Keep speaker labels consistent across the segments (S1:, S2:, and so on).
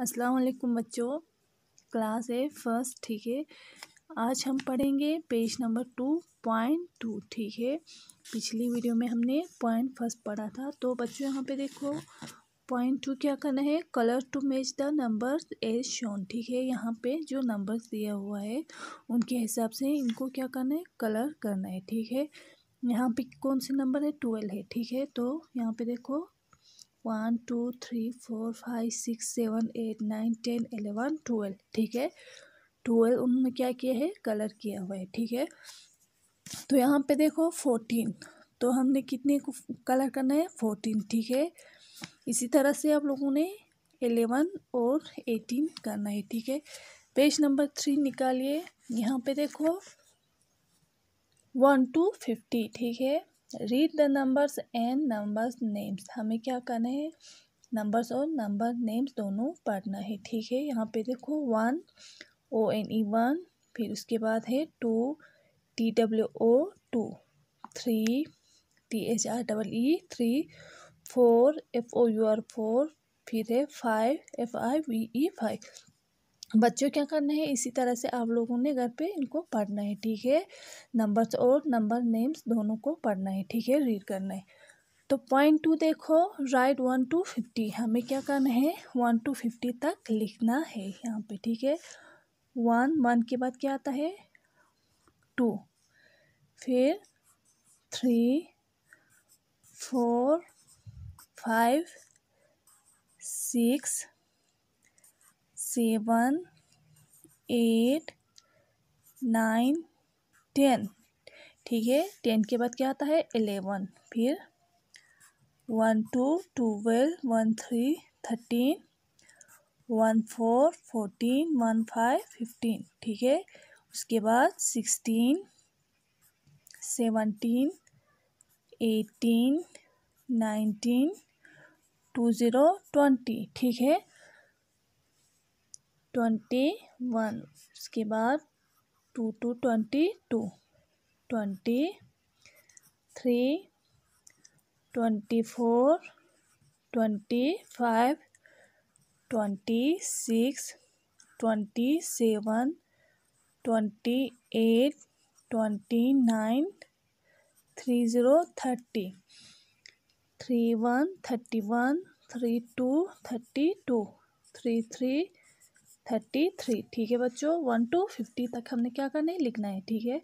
S1: अस्सलाम वालेकुम बच्चों क्लास है फर्स्ट ठीक है आज हम पढ़ेंगे page number two point two ठीक है पिछली वीडियो में हमने पॉइंट फर्स्ट पढ़ा था तो बच्चों यहाँ पे देखो पॉइंट टू क्या करना है colour to match the numbers as shown ठीक है यहाँ पे जो नंबर्स दिया हुआ है उनके हिसाब से इनको क्या करना है कलर करना है ठीक है यहाँ पे कौन से नंबर है ट्वेल्व है ठीक है तो यहाँ पे देखो one two three four five six seven eight nine ten eleven twelve ठीक है ट्वेल्व उन्होंने क्या किया है कलर किया हुआ है ठीक है तो यहाँ पे देखो फोर्टीन तो हमने कितने को कलर करना है फोर्टीन ठीक है इसी तरह से आप लोगों ने एलेवन और एटीन करना है ठीक है पेज नंबर थ्री निकालिए यहाँ पे देखो वन टू फिफ्टी ठीक है read the numbers and numbers names हमें क्या करना है नंबर्स और नंबर नेम्स दोनों पढ़ना है ठीक है यहाँ पे देखो one O N E one फिर उसके बाद है two T W O two three T H R double E three four F O U R four फिर है five F I V E five बच्चों क्या करना है इसी तरह से आप लोगों ने घर पे इनको पढ़ना है ठीक है नंबर्स और नंबर नेम्स दोनों को पढ़ना है ठीक है रीड करना है तो पॉइंट टू देखो राइट वन टू फिफ्टी हमें क्या करना है वन टू फिफ्टी तक लिखना है यहाँ पे ठीक है वन वन के बाद क्या आता है टू फिर three four five six seven eight nine ten ठीक है टेन के बाद क्या आता है एलेवन फिर one two twelve one three thirteen one four fourteen one five fifteen ठीक है उसके बाद sixteen seventeen eighteen nineteen two zero twenty ठीक है ट्वेंटी वन उसके बाद two two twenty two twenty three twenty four twenty five twenty six twenty seven twenty eight twenty nine three zero thirty three one thirty one three two thirty two three three thirty three ठीक है बच्चों one to fifty तक हमने क्या करना है लिखना है ठीक है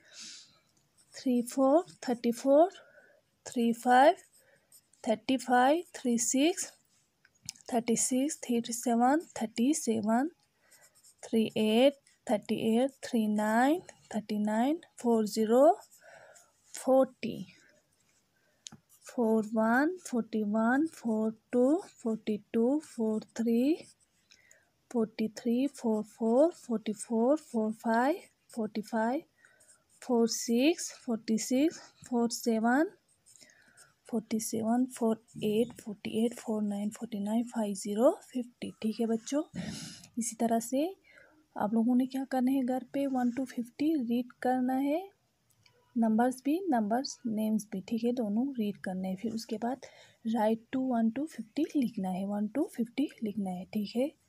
S1: three four thirty four three five thirty five three six thirty six three seven thirty seven three eight thirty eight three nine thirty nine four zero forty four one forty one four two forty two four three forty three four four forty four four five forty five four six forty six four seven forty seven four eight forty eight four nine forty nine five zero fifty ठीक है बच्चों इसी तरह से आप लोगों ने क्या करना है घर पे वन टू फिफ्टी रीड करना है नंबर्स भी नंबर्स नेम्स भी ठीक है दोनों रीड करना है फिर उसके बाद write two one to fifty लिखना है वन टू फिफ्टी लिखना है ठीक है